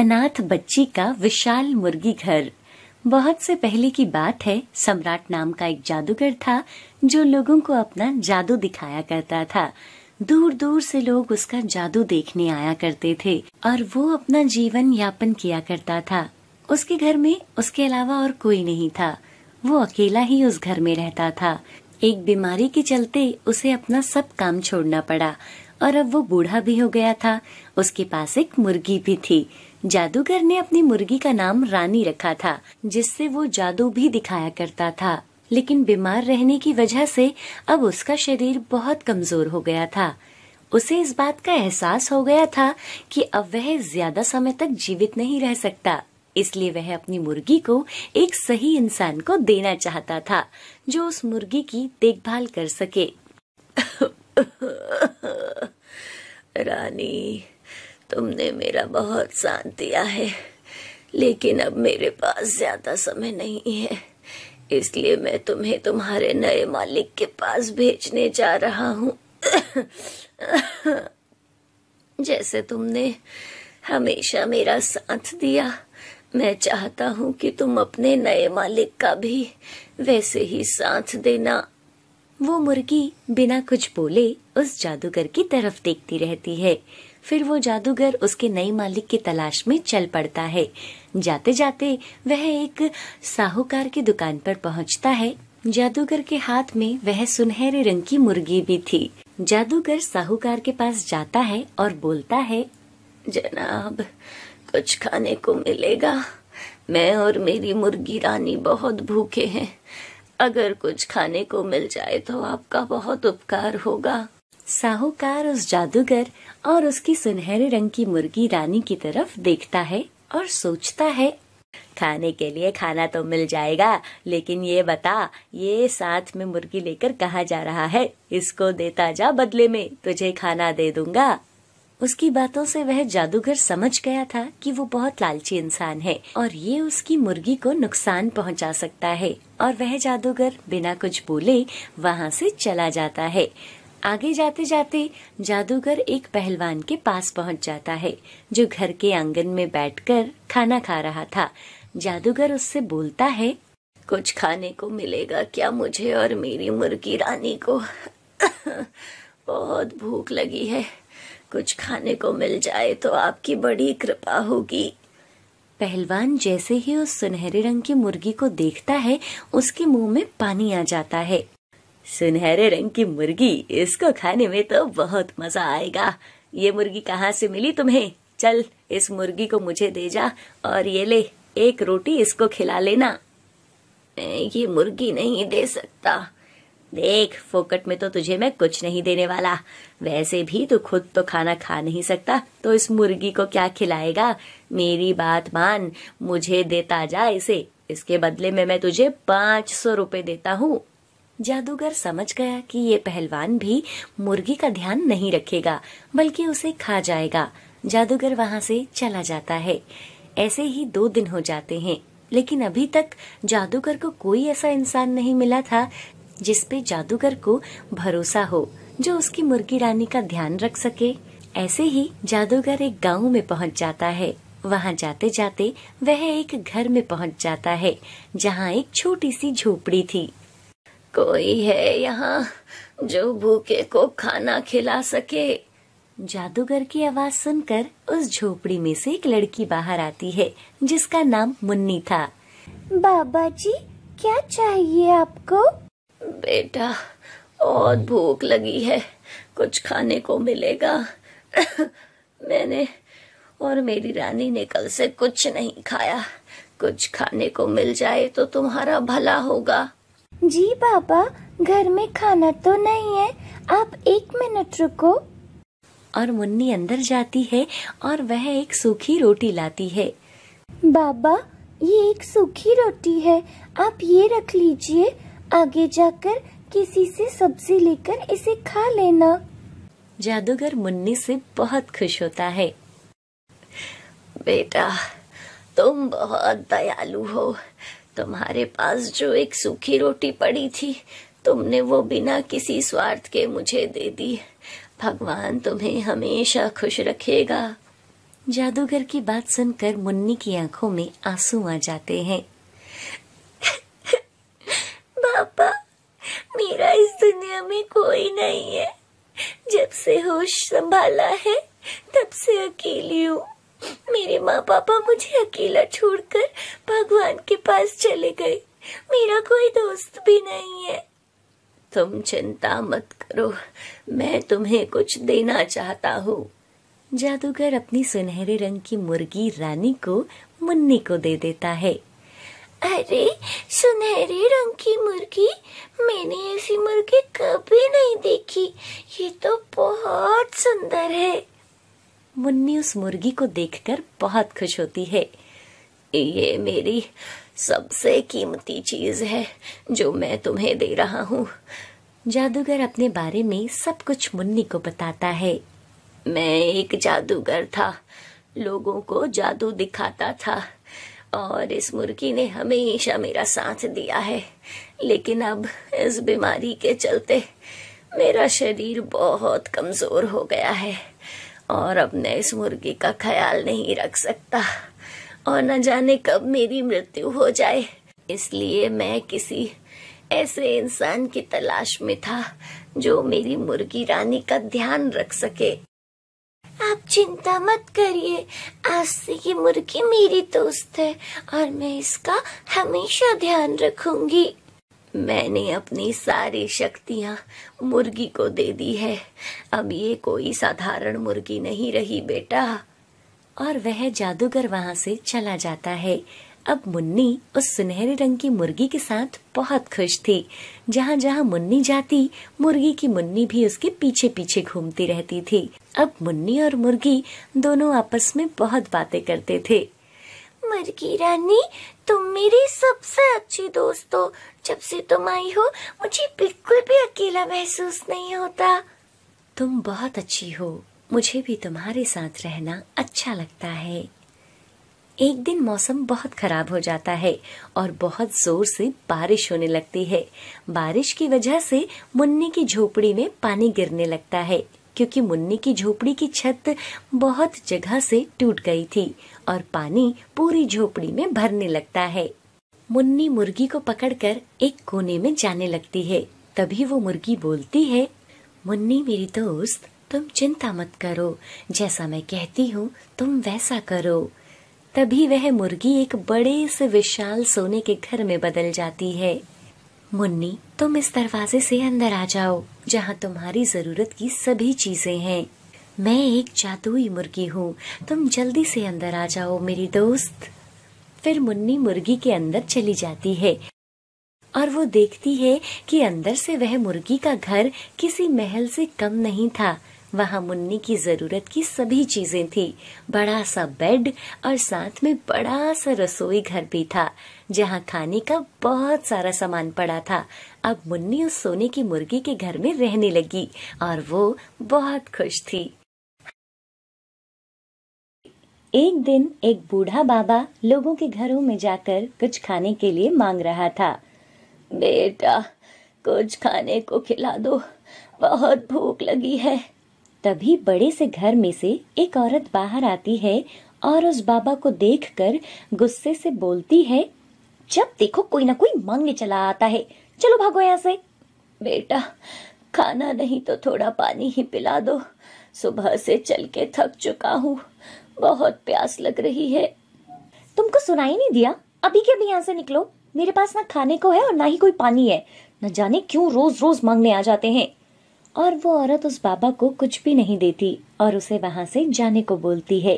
अनाथ बच्ची का विशाल मुर्गी घर बहुत से पहले की बात है सम्राट नाम का एक जादूगर था जो लोगों को अपना जादू दिखाया करता था दूर दूर से लोग उसका जादू देखने आया करते थे और वो अपना जीवन यापन किया करता था उसके घर में उसके अलावा और कोई नहीं था वो अकेला ही उस घर में रहता था एक बीमारी के चलते उसे अपना सब काम छोड़ना पड़ा और अब वो बूढ़ा भी हो गया था उसके पास एक मुर्गी भी थी जादूगर ने अपनी मुर्गी का नाम रानी रखा था जिससे वो जादू भी दिखाया करता था लेकिन बीमार रहने की वजह से अब उसका शरीर बहुत कमजोर हो गया था उसे इस बात का एहसास हो गया था कि अब वह ज्यादा समय तक जीवित नहीं रह सकता इसलिए वह अपनी मुर्गी को एक सही इंसान को देना चाहता था जो उस मुर्गी की देखभाल कर सके रानी तुमने मेरा बहुत साथ दिया है लेकिन अब मेरे पास ज्यादा समय नहीं है इसलिए मैं तुम्हें तुम्हारे नए मालिक के पास भेजने जा रहा हूँ जैसे तुमने हमेशा मेरा साथ दिया मैं चाहता हूँ कि तुम अपने नए मालिक का भी वैसे ही साथ देना वो मुर्गी बिना कुछ बोले उस जादूगर की तरफ देखती रहती है फिर वो जादूगर उसके नए मालिक की तलाश में चल पड़ता है जाते जाते वह एक साहूकार की दुकान पर पहुंचता है जादूगर के हाथ में वह सुनहरे रंग की मुर्गी भी थी जादूगर साहूकार के पास जाता है और बोलता है जनाब कुछ खाने को मिलेगा मैं और मेरी मुर्गी रानी बहुत भूखे हैं अगर कुछ खाने को मिल जाए तो आपका बहुत उपकार होगा साहूकार उस जादूगर और उसकी सुनहरे रंग की मुर्गी रानी की तरफ देखता है और सोचता है खाने के लिए खाना तो मिल जाएगा लेकिन ये बता ये साथ में मुर्गी लेकर कहा जा रहा है इसको देता जा बदले में तुझे खाना दे दूंगा उसकी बातों से वह जादूगर समझ गया था कि वो बहुत लालची इंसान है और ये उसकी मुर्गी को नुकसान पहुंचा सकता है और वह जादूगर बिना कुछ बोले वहाँ से चला जाता है आगे जाते जाते जादूगर एक पहलवान के पास पहुंच जाता है जो घर के आंगन में बैठकर खाना खा रहा था जादूगर उससे बोलता है कुछ खाने को मिलेगा क्या मुझे और मेरी मुर्गी रानी को बहुत भूख लगी है कुछ खाने को मिल जाए तो आपकी बड़ी कृपा होगी पहलवान जैसे ही उस सुनहरे रंग की मुर्गी को देखता है उसके मुंह में पानी आ जाता है सुनहरे रंग की मुर्गी इसको खाने में तो बहुत मजा आएगा ये मुर्गी कहाँ से मिली तुम्हें चल इस मुर्गी को मुझे दे जा और ये ले एक रोटी इसको खिला लेना ये मुर्गी नहीं दे सकता देख फोकट में तो तुझे मैं कुछ नहीं देने वाला वैसे भी तू खुद तो खाना खा नहीं सकता तो इस मुर्गी को क्या खिलाएगा मेरी बात मान मुझे देता जा इसे इसके बदले में मैं तुझे पांच सौ रूपये देता हूँ जादूगर समझ गया कि ये पहलवान भी मुर्गी का ध्यान नहीं रखेगा बल्कि उसे खा जाएगा जादूगर वहाँ से चला जाता है ऐसे ही दो दिन हो जाते हैं लेकिन अभी तक जादूगर को कोई ऐसा इंसान नहीं मिला था जिसपे जादूगर को भरोसा हो जो उसकी मुर्गी रानी का ध्यान रख सके ऐसे ही जादूगर एक गांव में पहुंच जाता है वहां जाते जाते वह एक घर में पहुंच जाता है जहां एक छोटी सी झोपड़ी थी कोई है यहाँ जो भूखे को खाना खिला सके जादूगर की आवाज सुनकर उस झोपड़ी में से एक लड़की बाहर आती है जिसका नाम मुन्नी था बाबा जी क्या चाहिए आपको बेटा बहुत भूख लगी है कुछ खाने को मिलेगा मैंने और मेरी रानी ने कल से कुछ नहीं खाया कुछ खाने को मिल जाए तो तुम्हारा भला होगा जी बाबा घर में खाना तो नहीं है आप एक मिनट रुको और मुन्नी अंदर जाती है और वह एक सूखी रोटी लाती है बाबा ये एक सूखी रोटी है आप ये रख लीजिए आगे जाकर किसी से सब्जी लेकर इसे खा लेना जादूगर मुन्नी से बहुत खुश होता है बेटा तुम बहुत दयालु हो तुम्हारे पास जो एक सूखी रोटी पड़ी थी तुमने वो बिना किसी स्वार्थ के मुझे दे दी भगवान तुम्हें हमेशा खुश रखेगा जादूगर की बात सुनकर मुन्नी की आंखों में आंसू आ जाते हैं पापा मेरा इस दुनिया में कोई नहीं है जब से होश संभाला है तब से अकेली हूँ मेरे माँ पापा मुझे अकेला छोड़कर भगवान के पास चले गए मेरा कोई दोस्त भी नहीं है तुम चिंता मत करो मैं तुम्हें कुछ देना चाहता हूँ जादूगर अपनी सुनहरे रंग की मुर्गी रानी को मुन्नी को दे देता है अरे सुनहरे रंग की मुर्गी मैंने ऐसी मुर्गी कभी नहीं देखी ये तो बहुत सुंदर है मुन्नी उस मुर्गी को देखकर बहुत खुश होती है ये मेरी सबसे कीमती चीज है जो मैं तुम्हें दे रहा हूँ जादूगर अपने बारे में सब कुछ मुन्नी को बताता है मैं एक जादूगर था लोगों को जादू दिखाता था और इस मुर्गी ने हमेशा मेरा साथ दिया है लेकिन अब इस बीमारी के चलते मेरा शरीर बहुत कमजोर हो गया है और अब मैं इस मुर्गी का ख्याल नहीं रख सकता और न जाने कब मेरी मृत्यु हो जाए इसलिए मैं किसी ऐसे इंसान की तलाश में था जो मेरी मुर्गी रानी का ध्यान रख सके आप चिंता मत करिए आज से ये मुर्गी मेरी दोस्त है और मैं इसका हमेशा ध्यान रखूंगी मैंने अपनी सारी शक्तियाँ मुर्गी को दे दी है अब ये कोई साधारण मुर्गी नहीं रही बेटा और वह जादूगर वहां से चला जाता है अब मुन्नी उस सुनहरे रंग की मुर्गी के साथ बहुत खुश थी जहाँ जहाँ मुन्नी जाती मुर्गी की मुन्नी भी उसके पीछे पीछे घूमती रहती थी अब मुन्नी और मुर्गी दोनों आपस में बहुत बातें करते थे मुर्गी रानी तुम मेरी सबसे अच्छी दोस्त हो जब से तुम आई हो मुझे बिल्कुल भी अकेला महसूस नहीं होता तुम बहुत अच्छी हो मुझे भी तुम्हारे साथ रहना अच्छा लगता है एक दिन मौसम बहुत खराब हो जाता है और बहुत जोर से बारिश होने लगती है बारिश की वजह से मुन्नी की झोपड़ी में पानी गिरने लगता है क्योंकि मुन्नी की झोपड़ी की छत बहुत जगह से टूट गई थी और पानी पूरी झोपड़ी में भरने लगता है मुन्नी मुर्गी को पकड़कर एक कोने में जाने लगती है तभी वो मुर्गी बोलती है मुन्नी मेरी दोस्त तुम चिंता मत करो जैसा मैं कहती हूँ तुम वैसा करो तभी वह मुर्गी एक बड़े से विशाल सोने के घर में बदल जाती है मुन्नी तुम इस दरवाजे से अंदर आ जाओ जहाँ तुम्हारी जरूरत की सभी चीजें हैं मैं एक जादुई मुर्गी हूँ तुम जल्दी से अंदर आ जाओ मेरी दोस्त फिर मुन्नी मुर्गी के अंदर चली जाती है और वो देखती है कि अंदर से वह मुर्गी का घर किसी महल से कम नहीं था वहाँ मुन्नी की जरूरत की सभी चीजें थी बड़ा सा बेड और साथ में बड़ा सा रसोई घर भी था जहाँ खाने का बहुत सारा सामान पड़ा था अब मुन्नी उस सोने की मुर्गी के घर में रहने लगी और वो बहुत खुश थी एक दिन एक बूढ़ा बाबा लोगों के घरों में जाकर कुछ खाने के लिए मांग रहा था बेटा कुछ खाने को खिला दो बहुत भूख लगी है तभी बड़े से घर में से एक औरत बाहर आती है और उस बाबा को देखकर गुस्से से बोलती है जब देखो कोई ना कोई मांगने चला आता है चलो भागो यहाँ से बेटा खाना नहीं तो थोड़ा पानी ही पिला दो सुबह से चल के थक चुका हूँ बहुत प्यास लग रही है तुमको सुनाई नहीं दिया अभी के अभी यहाँ से निकलो मेरे पास ना खाने को है और ना ही कोई पानी है न जाने क्यों रोज रोज मांगने आ जाते हैं और वो औरत उस बाबा को कुछ भी नहीं देती और उसे वहां से जाने को बोलती है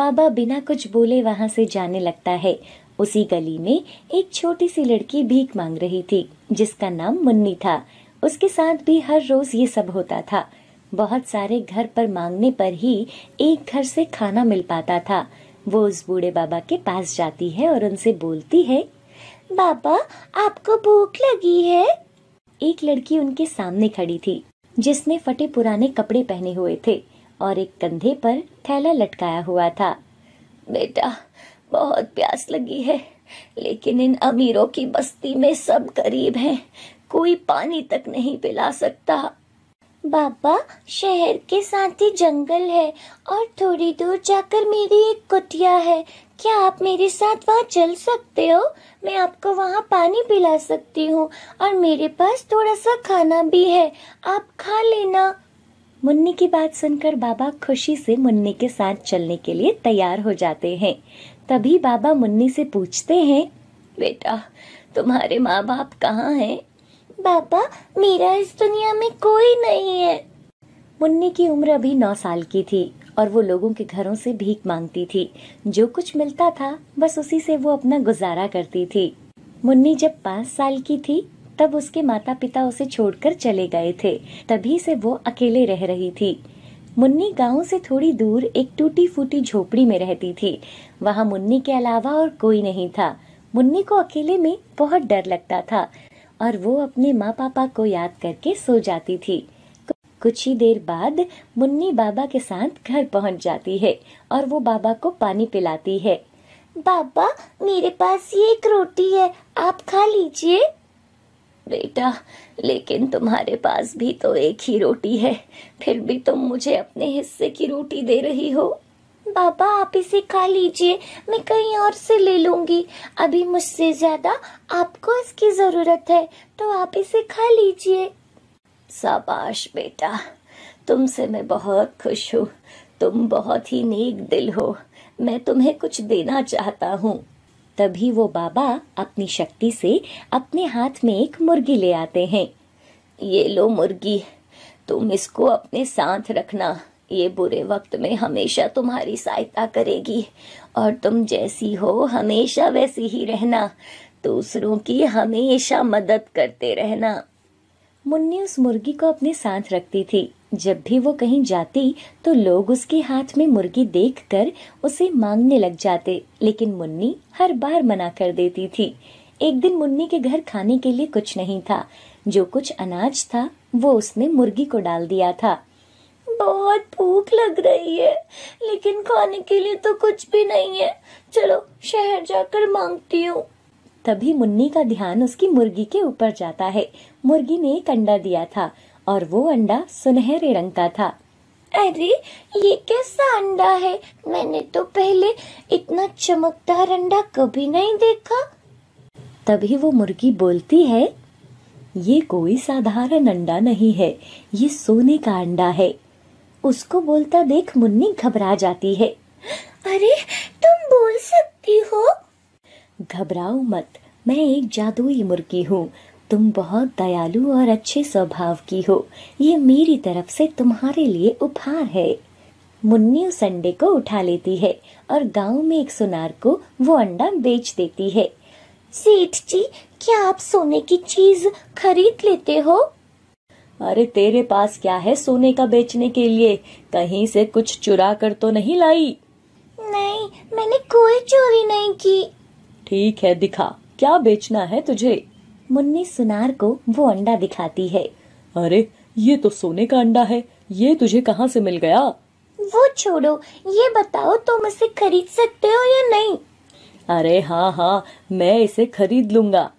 बाबा बिना कुछ बोले वहां से जाने लगता है उसी गली में एक छोटी सी लड़की भीख मांग रही थी जिसका नाम मुन्नी था उसके साथ भी हर रोज ये सब होता था बहुत सारे घर पर मांगने पर ही एक घर से खाना मिल पाता था वो उस बूढ़े बाबा के पास जाती है और उनसे बोलती है बाबा आपको भूख लगी है एक लड़की उनके सामने खड़ी थी जिसने फटे पुराने कपड़े पहने हुए थे और एक कंधे पर थैला लटकाया हुआ था बेटा बहुत प्यास लगी है लेकिन इन अमीरों की बस्ती में सब गरीब हैं कोई पानी तक नहीं पिला सकता बाबा शहर के साथ ही जंगल है और थोड़ी दूर जाकर मेरी एक कुटिया है क्या आप मेरे साथ वहाँ चल सकते हो मैं आपको वहाँ पानी पिला सकती हूँ और मेरे पास थोड़ा सा खाना भी है आप खा लेना मुन्नी की बात सुनकर बाबा खुशी से मुन्नी के साथ चलने के लिए तैयार हो जाते हैं तभी बाबा मुन्नी से पूछते हैं बेटा तुम्हारे माँ बाप कहाँ हैं बापा मेरा इस दुनिया में कोई नहीं है मुन्नी की उम्र अभी नौ साल की थी और वो लोगों के घरों से भीख मांगती थी जो कुछ मिलता था बस उसी से वो अपना गुजारा करती थी मुन्नी जब पाँच साल की थी तब उसके माता पिता उसे छोड़कर चले गए थे तभी से वो अकेले रह रही थी मुन्नी गांव से थोड़ी दूर एक टूटी फूटी झोपड़ी में रहती थी वहाँ मुन्नी के अलावा और कोई नहीं था मुन्नी को अकेले में बहुत डर लगता था और वो अपने माँ पापा को याद करके सो जाती थी कुछ ही देर बाद मुन्नी बाबा के साथ घर पहुंच जाती है और वो बाबा को पानी पिलाती है बाबा मेरे पास ये एक रोटी है आप खा लीजिए बेटा लेकिन तुम्हारे पास भी तो एक ही रोटी है फिर भी तुम मुझे अपने हिस्से की रोटी दे रही हो बाबा आप इसे खा लीजिए मैं कहीं और से ले लूंगी अभी मुझसे ज़्यादा आपको इसकी ज़रूरत है तो आप इसे खा लीजिए शाबाश बेटा तुमसे मैं बहुत खुश हूँ तुम बहुत ही नेक दिल हो मैं तुम्हें कुछ देना चाहता हूँ तभी वो बाबा अपनी शक्ति से अपने हाथ में एक मुर्गी ले आते हैं ये लो मुर्गी तुम इसको अपने साथ रखना ये बुरे वक्त में हमेशा तुम्हारी सहायता करेगी और तुम जैसी हो हमेशा वैसी ही रहना दूसरों की हमेशा मदद करते रहना मुन्नी उस मुर्गी को अपने साथ रखती थी जब भी वो कहीं जाती तो लोग उसके हाथ में मुर्गी देखकर उसे मांगने लग जाते लेकिन मुन्नी हर बार मना कर देती थी एक दिन मुन्नी के घर खाने के लिए कुछ नहीं था जो कुछ अनाज था वो उसने मुर्गी को डाल दिया था बहुत भूख लग रही है लेकिन खाने के लिए तो कुछ भी नहीं है चलो शहर जाकर मांगती हूँ तभी मुन्नी का ध्यान उसकी मुर्गी के ऊपर जाता है मुर्गी ने एक अंडा दिया था और वो अंडा सुनहरे रंग का था अरे ये कैसा अंडा है मैंने तो पहले इतना चमकदार अंडा कभी नहीं देखा तभी वो मुर्गी बोलती है ये कोई साधारण अंडा नहीं है ये सोने का अंडा है उसको बोलता देख मुन्नी घबरा जाती है अरे तुम बोल सकती हो घबराओ मत मैं एक जादुई मुर्गी हूँ तुम बहुत दयालु और अच्छे स्वभाव की हो ये मेरी तरफ से तुम्हारे लिए उपहार है मुन्नी उस अंडे को उठा लेती है और गांव में एक सुनार को वो अंडा बेच देती है सेठ जी क्या आप सोने की चीज खरीद लेते हो अरे तेरे पास क्या है सोने का बेचने के लिए कहीं से कुछ चुरा कर तो नहीं लाई नहीं मैंने कोई चोरी नहीं की ठीक है दिखा क्या बेचना है तुझे मुन्नी सुनार को वो अंडा दिखाती है अरे ये तो सोने का अंडा है ये तुझे कहाँ से मिल गया वो छोड़ो ये बताओ तुम इसे खरीद सकते हो या नहीं अरे हाँ हाँ मैं इसे खरीद लूंगा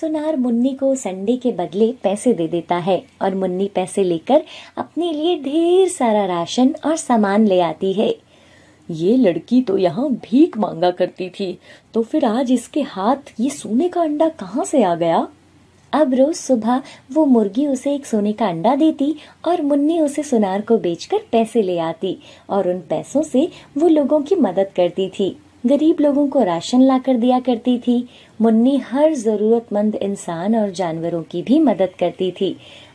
सुनार मुन्नी को संडे के बदले पैसे दे देता है और मुन्नी पैसे लेकर अपने लिए ढेर सारा राशन और सामान ले आती है ये लड़की तो यहाँ भीख मांगा करती थी तो फिर आज इसके हाथ ये सोने का अंडा कहाँ से आ गया अब रोज सुबह वो मुर्गी उसे एक सोने का अंडा देती और मुन्नी उसे सुनार को बेचकर पैसे ले आती और उन पैसों से वो लोगों की मदद करती थी गरीब लोगों को राशन लाकर दिया करती थी मुन्नी हर ज़रूरतमंद इंसान और जानवरों की भी मदद करती थी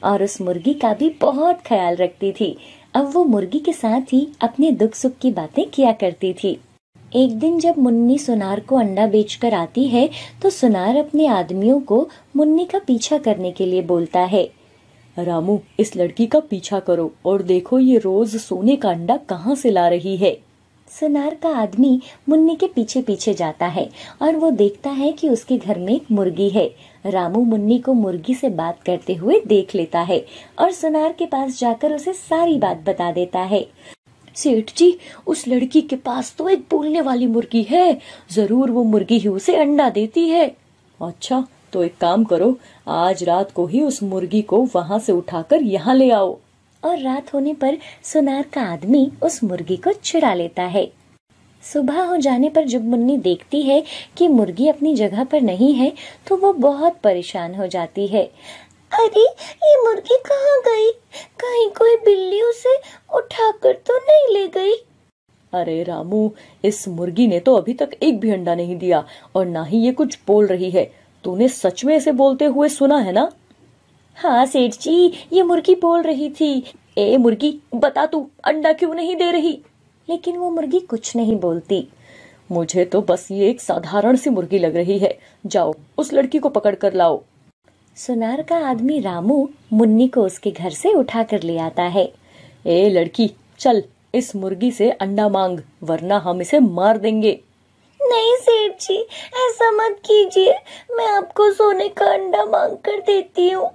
और उस मुर्गी का भी बहुत ख्याल रखती थी अब वो मुर्गी के साथ ही अपने दुख सुख की बातें किया करती थी एक दिन जब मुन्नी सुनार को अंडा बेचकर आती है तो सुनार अपने आदमियों को मुन्नी का पीछा करने के लिए बोलता है रामू इस लड़की का पीछा करो और देखो ये रोज सोने का अंडा कहाँ से ला रही है सुनार का आदमी मुन्नी के पीछे पीछे जाता है और वो देखता है कि उसके घर में एक मुर्गी है रामू मुन्नी को मुर्गी से बात करते हुए देख लेता है और सुनार के पास जाकर उसे सारी बात बता देता है सेठ जी उस लड़की के पास तो एक बोलने वाली मुर्गी है जरूर वो मुर्गी ही उसे अंडा देती है अच्छा तो एक काम करो आज रात को ही उस मुर्गी को वहां से उठाकर यहाँ ले आओ और रात होने पर सुनार का आदमी उस मुर्गी को छुड़ा लेता है सुबह हो जाने पर जब मुन्नी देखती है कि मुर्गी अपनी जगह पर नहीं है तो वो बहुत परेशान हो जाती है अरे ये मुर्गी कहाँ गई कहीं कोई बिल्ली उसे उठाकर तो नहीं ले गई अरे रामू इस मुर्गी ने तो अभी तक एक भी अंडा नहीं दिया और ना ही ये कुछ बोल रही है तूने सच में इसे बोलते हुए सुना है ना हाँ सेठ जी ये मुर्गी बोल रही थी ए मुर्गी बता तू अंडा क्यों नहीं दे रही लेकिन वो मुर्गी कुछ नहीं बोलती मुझे तो बस ये एक साधारण सी मुर्गी लग रही है जाओ उस लड़की को पकड़ कर लाओ सुनार का आदमी रामू मुन्नी को उसके घर से उठा कर ले आता है ए लड़की चल इस मुर्गी से अंडा मांग वरना हम इसे मार देंगे नहीं सेठ जी ऐसा मत कीजिए मैं आपको सोने का अंडा मांग कर देती हूँ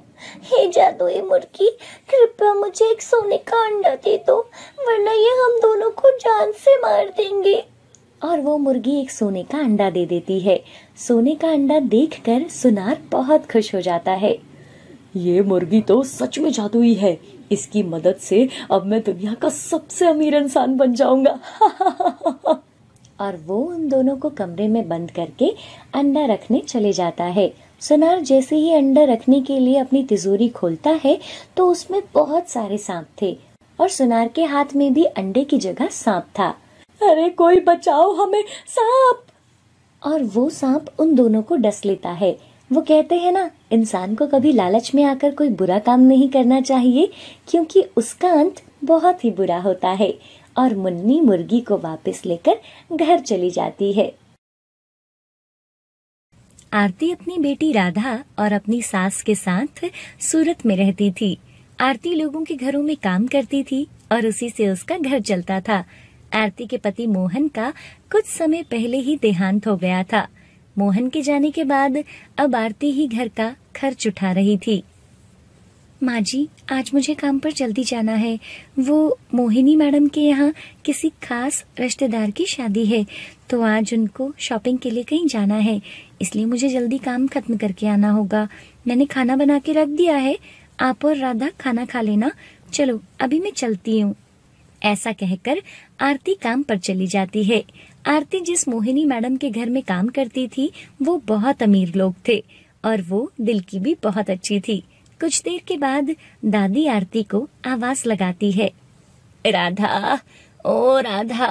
हे जादुई मुर्गी कृपया मुझे एक सोने का अंडा दे दो वरना ये हम दोनों को जान से मार देंगे और वो मुर्गी एक सोने का अंडा दे देती है सोने का अंडा देखकर सुनार बहुत खुश हो जाता है ये मुर्गी तो सच में जादुई है इसकी मदद से अब मैं दुनिया का सबसे अमीर इंसान बन जाऊंगा और वो उन दोनों को कमरे में बंद करके अंडा रखने चले जाता है सुनार जैसे ही अंडा रखने के लिए अपनी तिजोरी खोलता है तो उसमें बहुत सारे सांप थे और सुनार के हाथ में भी अंडे की जगह सांप था अरे कोई बचाओ हमें सांप और वो सांप उन दोनों को डस लेता है वो कहते हैं ना इंसान को कभी लालच में आकर कोई बुरा काम नहीं करना चाहिए क्योंकि उसका अंत बहुत ही बुरा होता है और मुन्नी मुर्गी को वापस लेकर घर चली जाती है आरती अपनी बेटी राधा और अपनी सास के साथ सूरत में रहती थी आरती लोगों के घरों में काम करती थी और उसी से उसका घर चलता था आरती के पति मोहन का कुछ समय पहले ही देहांत हो गया था मोहन के जाने के बाद अब आरती ही घर का खर्च उठा रही थी माँ जी आज मुझे काम पर जल्दी जाना है वो मोहिनी मैडम के यहाँ किसी खास रिश्तेदार की शादी है तो आज उनको शॉपिंग के लिए कहीं जाना है इसलिए मुझे जल्दी काम खत्म करके आना होगा मैंने खाना बना के रख दिया है आप और राधा खाना खा लेना चलो अभी मैं चलती हूँ ऐसा कहकर आरती काम पर चली जाती है आरती जिस मोहिनी मैडम के घर में काम करती थी वो बहुत अमीर लोग थे और वो दिल की भी बहुत अच्छी थी कुछ देर के बाद दादी आरती को आवाज लगाती है राधा ओ राधा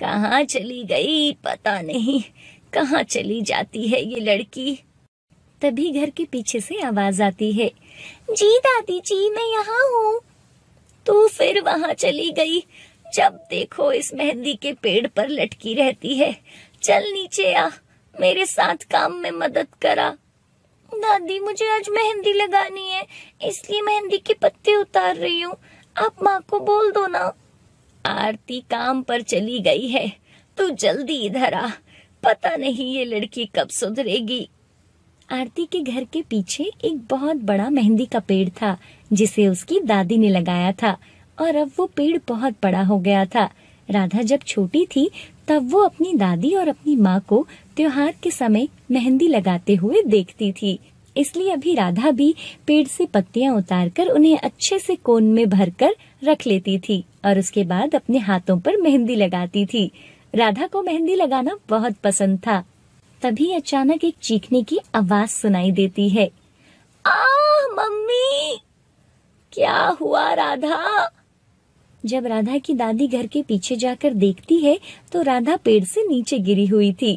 कहाँ चली गई पता नहीं कहाँ चली जाती है ये लड़की तभी घर के पीछे से आवाज आती है जी दादी जी मैं यहाँ हूँ तू तो फिर वहाँ चली गई जब देखो इस मेहंदी के पेड़ पर लटकी रहती है चल नीचे आ मेरे साथ काम में मदद करा दादी मुझे आज मेहंदी लगानी है इसलिए मेहंदी के पत्ते उतार रही हूँ आप माँ को बोल दो ना आरती काम पर चली गई है तू जल्दी इधर आ पता नहीं ये लड़की कब सुधरेगी आरती के घर के पीछे एक बहुत बड़ा मेहंदी का पेड़ था जिसे उसकी दादी ने लगाया था और अब वो पेड़ बहुत बड़ा हो गया था राधा जब छोटी थी तब वो अपनी दादी और अपनी माँ को त्योहार के समय मेहंदी लगाते हुए देखती थी इसलिए अभी राधा भी पेड़ से उतार उतारकर उन्हें अच्छे से कोन में भरकर रख लेती थी और उसके बाद अपने हाथों पर मेहंदी लगाती थी राधा को मेहंदी लगाना बहुत पसंद था तभी अचानक एक चीखने की आवाज सुनाई देती है आ मम्मी क्या हुआ राधा जब राधा की दादी घर के पीछे जाकर देखती है तो राधा पेड़ से नीचे गिरी हुई थी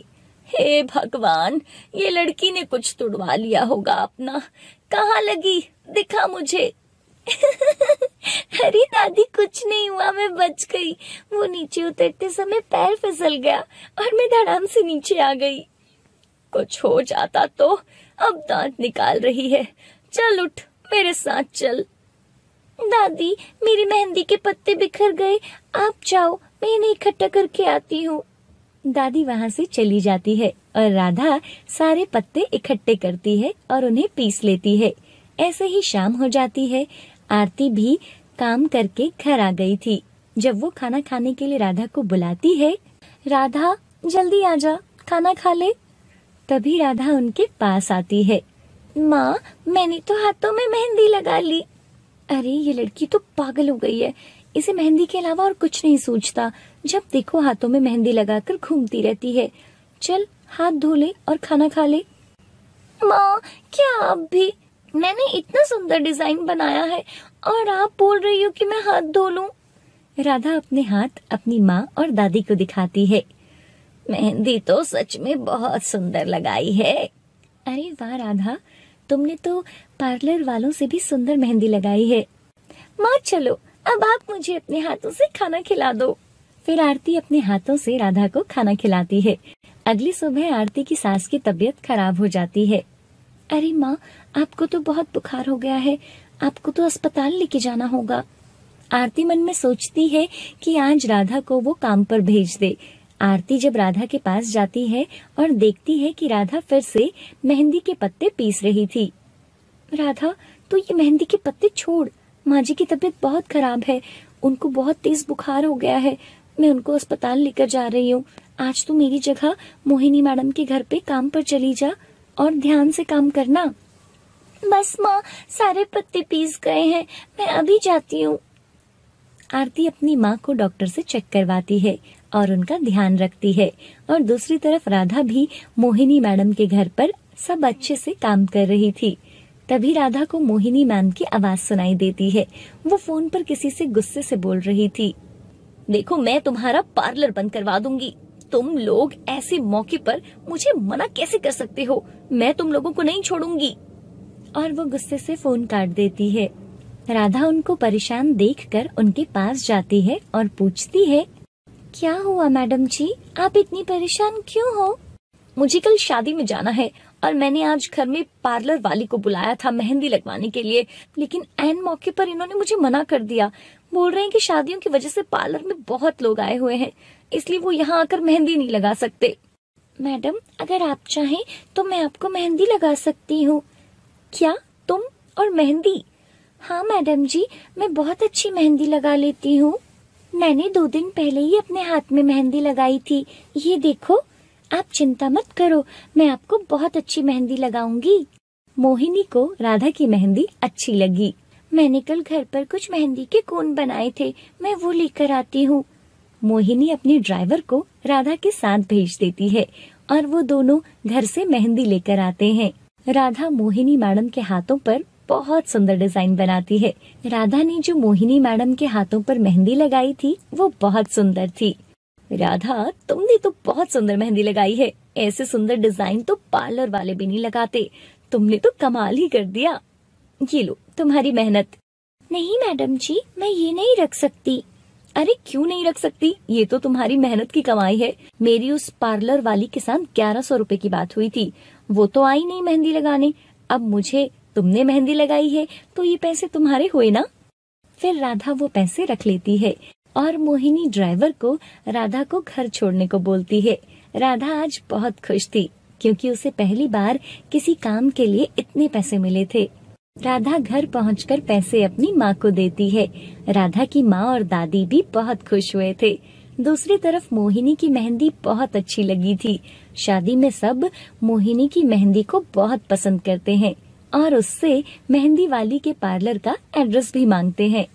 हे भगवान ये लड़की ने कुछ तुड़वा लिया होगा अपना कहाँ लगी दिखा मुझे अरे दादी कुछ नहीं हुआ मैं बच गई वो नीचे उतरते समय पैर फिसल गया और मैं धड़ाम से नीचे आ गई कुछ हो जाता तो अब दांत निकाल रही है चल उठ मेरे साथ चल दादी मेरी मेहंदी के पत्ते बिखर गए आप जाओ मैं इन्हें इकट्ठा करके आती हूँ दादी वहाँ से चली जाती है और राधा सारे पत्ते इकट्ठे करती है और उन्हें पीस लेती है ऐसे ही शाम हो जाती है आरती भी काम करके घर आ गई थी जब वो खाना खाने के लिए राधा को बुलाती है राधा जल्दी आ जा खाना खा ले तभी राधा उनके पास आती है माँ मैंने तो हाथों में मेहंदी लगा ली अरे ये लड़की तो पागल हो गई है इसे मेहंदी के अलावा और कुछ नहीं सोचता जब देखो हाथों में मेहंदी लगाकर घूमती रहती है चल हाथ धो ले और खाना खा ले माँ क्या आप भी मैंने इतना सुंदर डिजाइन बनाया है और आप बोल रही हो कि मैं हाथ धो लू राधा अपने हाथ अपनी माँ और दादी को दिखाती है मेहंदी तो सच में बहुत सुंदर लगाई है अरे वाह राधा तुमने तो पार्लर वालों से भी सुंदर मेहंदी लगाई है माँ चलो अब आप मुझे अपने हाथों से खाना खिला दो फिर आरती अपने हाथों से राधा को खाना खिलाती है अगली सुबह आरती की सास की तबीयत खराब हो जाती है अरे माँ आपको तो बहुत बुखार हो गया है आपको तो अस्पताल लेके जाना होगा आरती मन में सोचती है कि आज राधा को वो काम पर भेज दे आरती जब राधा के पास जाती है और देखती है कि राधा फिर से मेहंदी के पत्ते पीस रही थी राधा तो ये मेहंदी के पत्ते छोड़ माँ जी की तबीयत बहुत खराब है उनको बहुत तेज बुखार हो गया है मैं उनको अस्पताल लेकर जा रही हूँ आज तो मेरी जगह मोहिनी मैडम के घर पे काम पर चली जा और ध्यान से काम करना बस माँ सारे पत्ते पीस गए हैं मैं अभी जाती हूँ आरती अपनी माँ को डॉक्टर से चेक करवाती है और उनका ध्यान रखती है और दूसरी तरफ राधा भी मोहिनी मैडम के घर पर सब अच्छे से काम कर रही थी तभी राधा को मोहिनी मैम की आवाज सुनाई देती है वो फोन पर किसी से गुस्से से बोल रही थी देखो मैं तुम्हारा पार्लर बंद करवा दूंगी तुम लोग ऐसे मौके पर मुझे मना कैसे कर सकते हो मैं तुम लोगों को नहीं छोड़ूंगी और वो गुस्से से फोन काट देती है राधा उनको परेशान देखकर उनके पास जाती है और पूछती है क्या हुआ मैडम जी आप इतनी परेशान क्यों हो मुझे कल शादी में जाना है और मैंने आज घर में पार्लर वाली को बुलाया था मेहंदी लगवाने के लिए लेकिन एन मौके पर इन्होंने मुझे मना कर दिया बोल रहे हैं कि शादियों की वजह से पार्लर में बहुत लोग आए हुए हैं इसलिए वो यहाँ आकर मेहंदी नहीं लगा सकते मैडम अगर आप चाहें तो मैं आपको मेहंदी लगा सकती हूँ क्या तुम और मेहंदी हाँ मैडम जी मैं बहुत अच्छी मेहंदी लगा लेती हूँ मैंने दो दिन पहले ही अपने हाथ में मेहंदी लगाई थी ये देखो आप चिंता मत करो मैं आपको बहुत अच्छी मेहंदी लगाऊंगी मोहिनी को राधा की मेहंदी अच्छी लगी मैंने कल घर पर कुछ मेहंदी के कोन बनाए थे मैं वो लेकर आती हूँ मोहिनी अपने ड्राइवर को राधा के साथ भेज देती है और वो दोनों घर से मेहंदी लेकर आते हैं राधा मोहिनी मैडम के हाथों पर बहुत सुंदर डिजाइन बनाती है राधा ने जो मोहिनी मैडम के हाथों पर मेहंदी लगाई थी वो बहुत सुंदर थी राधा तुमने तो बहुत सुंदर मेहंदी लगाई है ऐसे सुंदर डिजाइन तो पार्लर वाले भी नहीं लगाते तुमने तो कमाल ही कर दिया ये लो तुम्हारी मेहनत नहीं मैडम जी मैं ये नहीं रख सकती अरे क्यों नहीं रख सकती ये तो तुम्हारी मेहनत की कमाई है मेरी उस पार्लर वाली के साथ ग्यारह सौ रूपए की बात हुई थी वो तो आई नहीं मेहंदी लगाने अब मुझे तुमने मेहंदी लगाई है तो ये पैसे तुम्हारे हुए ना फिर राधा वो पैसे रख लेती है और मोहिनी ड्राइवर को राधा को घर छोड़ने को बोलती है राधा आज बहुत खुश थी क्योंकि उसे पहली बार किसी काम के लिए इतने पैसे मिले थे राधा घर पहुंचकर पैसे अपनी माँ को देती है राधा की माँ और दादी भी बहुत खुश हुए थे दूसरी तरफ मोहिनी की मेहंदी बहुत अच्छी लगी थी शादी में सब मोहिनी की मेहंदी को बहुत पसंद करते हैं और उससे मेहंदी वाली के पार्लर का एड्रेस भी मांगते हैं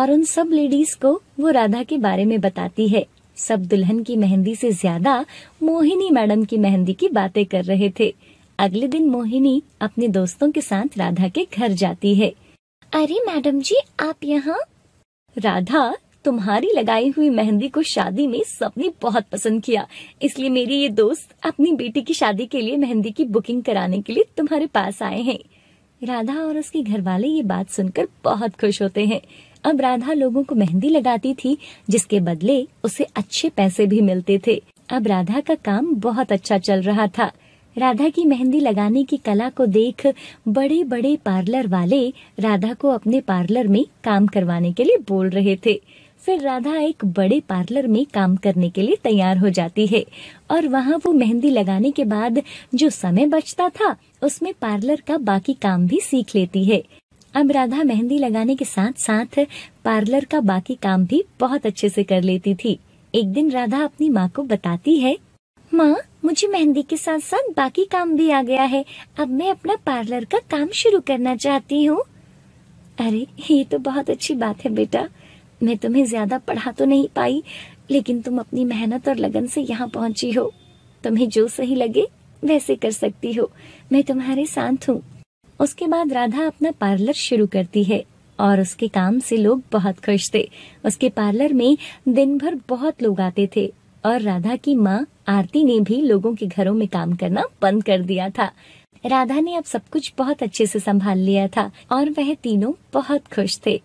और उन सब लेडीज को वो राधा के बारे में बताती है सब दुल्हन की मेहंदी से ज्यादा मोहिनी मैडम की मेहंदी की बातें कर रहे थे अगले दिन मोहिनी अपने दोस्तों के साथ राधा के घर जाती है अरे मैडम जी आप यहाँ राधा तुम्हारी लगाई हुई मेहंदी को शादी में सबने बहुत पसंद किया इसलिए मेरी ये दोस्त अपनी बेटी की शादी के लिए मेहंदी की बुकिंग कराने के लिए तुम्हारे पास आए हैं राधा और उसके घर वाले ये बात सुनकर बहुत खुश होते हैं अब राधा लोगों को मेहंदी लगाती थी जिसके बदले उसे अच्छे पैसे भी मिलते थे अब राधा का काम बहुत अच्छा चल रहा था राधा की मेहंदी लगाने की कला को देख बड़े बड़े पार्लर वाले राधा को अपने पार्लर में काम करवाने के लिए बोल रहे थे फिर राधा एक बड़े पार्लर में काम करने के लिए तैयार हो जाती है और वहाँ वो मेहंदी लगाने के बाद जो समय बचता था उसमें पार्लर का बाकी काम भी सीख लेती है अब राधा मेहंदी लगाने के साथ साथ पार्लर का बाकी काम भी बहुत अच्छे से कर लेती थी एक दिन राधा अपनी माँ को बताती है माँ मुझे मेहंदी के साथ साथ बाकी काम भी आ गया है अब मैं अपना पार्लर का काम शुरू करना चाहती हूँ अरे ये तो बहुत अच्छी बात है बेटा मैं तुम्हें ज्यादा पढ़ा तो नहीं पाई लेकिन तुम अपनी मेहनत और लगन से यहाँ पहुँची हो तुम्हें जो सही लगे वैसे कर सकती हो मैं तुम्हारे साथ हूँ उसके बाद राधा अपना पार्लर शुरू करती है और उसके काम से लोग बहुत खुश थे उसके पार्लर में दिन भर बहुत लोग आते थे और राधा की माँ आरती ने भी लोगों के घरों में काम करना बंद कर दिया था राधा ने अब सब कुछ बहुत अच्छे से संभाल लिया था और वह तीनों बहुत खुश थे